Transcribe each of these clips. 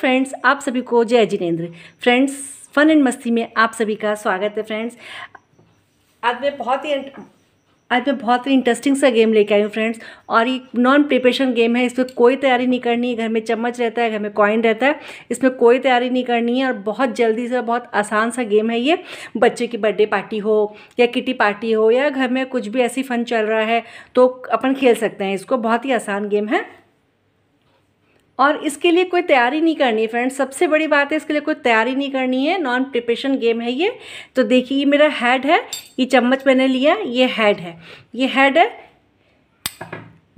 friends आप सभी को जय जिनेन्द्र फ्रेंड्स फन एंड मस्ती में आप सभी का स्वागत है फ्रेंड्स आज मैं बहुत ही आज मैं बहुत ही इंटरेस्टिंग सा गेम लेके आई हूँ फ्रेंड्स और ये नॉन प्रिपरेशन गेम है इसमें कोई तैयारी नहीं करनी है घर में चम्मच रहता है घर में कॉइन रहता है इसमें कोई तैयारी नहीं करनी है और बहुत जल्दी से बहुत आसान सा गेम है ये बच्चे की बर्थडे पार्टी हो या किटी पार्टी हो या घर में कुछ भी ऐसी फन चल रहा है तो अपन खेल सकते हैं इसको बहुत ही आसान गेम है और इसके लिए कोई तैयारी नहीं करनी है फ्रेंड्स सबसे बड़ी बात है इसके लिए कोई तैयारी नहीं करनी है नॉन प्रिपेशन गेम है ये तो देखिए ये मेरा हेड है ये चम्मच मैंने लिया ये हेड है ये हेड है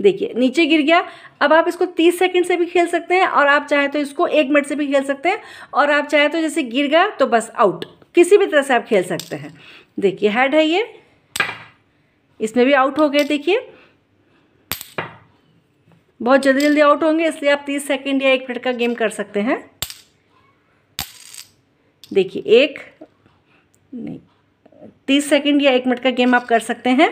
देखिए नीचे गिर गया अब आप इसको तीस सेकंड से भी खेल सकते हैं और आप चाहे तो इसको एक मिनट से भी खेल सकते हैं और आप चाहे तो जैसे गिर गया तो बस आउट किसी भी तरह से आप खेल सकते हैं देखिए हेड है ये इसमें भी आउट हो गए देखिए बहुत जल्दी जल्दी आउट होंगे इसलिए आप तीस सेकेंड या एक मिनट का गेम कर सकते हैं देखिए एक नहीं तीस सेकेंड या एक मिनट का गेम आप कर सकते हैं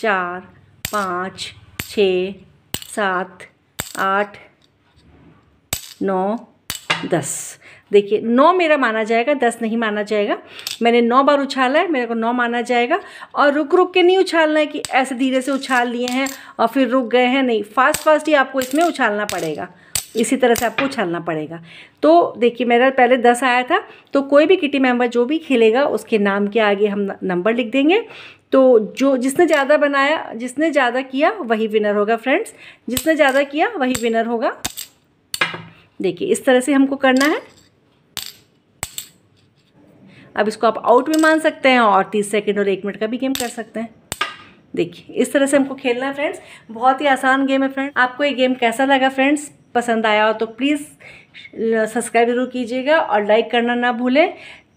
चार पाँच छ सात आठ नौ दस देखिए नौ मेरा माना जाएगा दस नहीं माना जाएगा मैंने नौ बार उछाला है मेरे को नौ माना जाएगा और रुक रुक के नहीं उछालना है कि ऐसे धीरे से उछाल लिए हैं और फिर रुक गए हैं नहीं फास्ट फास्ट ही आपको इसमें उछालना पड़ेगा इसी तरह से आपको उछालना पड़ेगा तो देखिए मेरा पहले दस आया था तो कोई भी किटी मेंबर जो भी खेलेगा उसके नाम के आगे हम नंबर लिख देंगे तो जो जिसने ज़्यादा बनाया जिसने ज़्यादा किया वही विनर होगा फ्रेंड्स जिसने ज़्यादा किया वही विनर होगा देखिए इस तरह से हमको करना है अब इसको आप आउट भी मान सकते हैं और तीस सेकेंड और एक मिनट का भी गेम कर सकते हैं देखिए इस तरह से हमको खेलना है फ्रेंड्स बहुत ही आसान गेम है फ्रेंड्स आपको ये गेम कैसा लगा फ्रेंड्स पसंद आया हो तो प्लीज़ सब्सक्राइब जरूर कीजिएगा और लाइक करना ना भूलें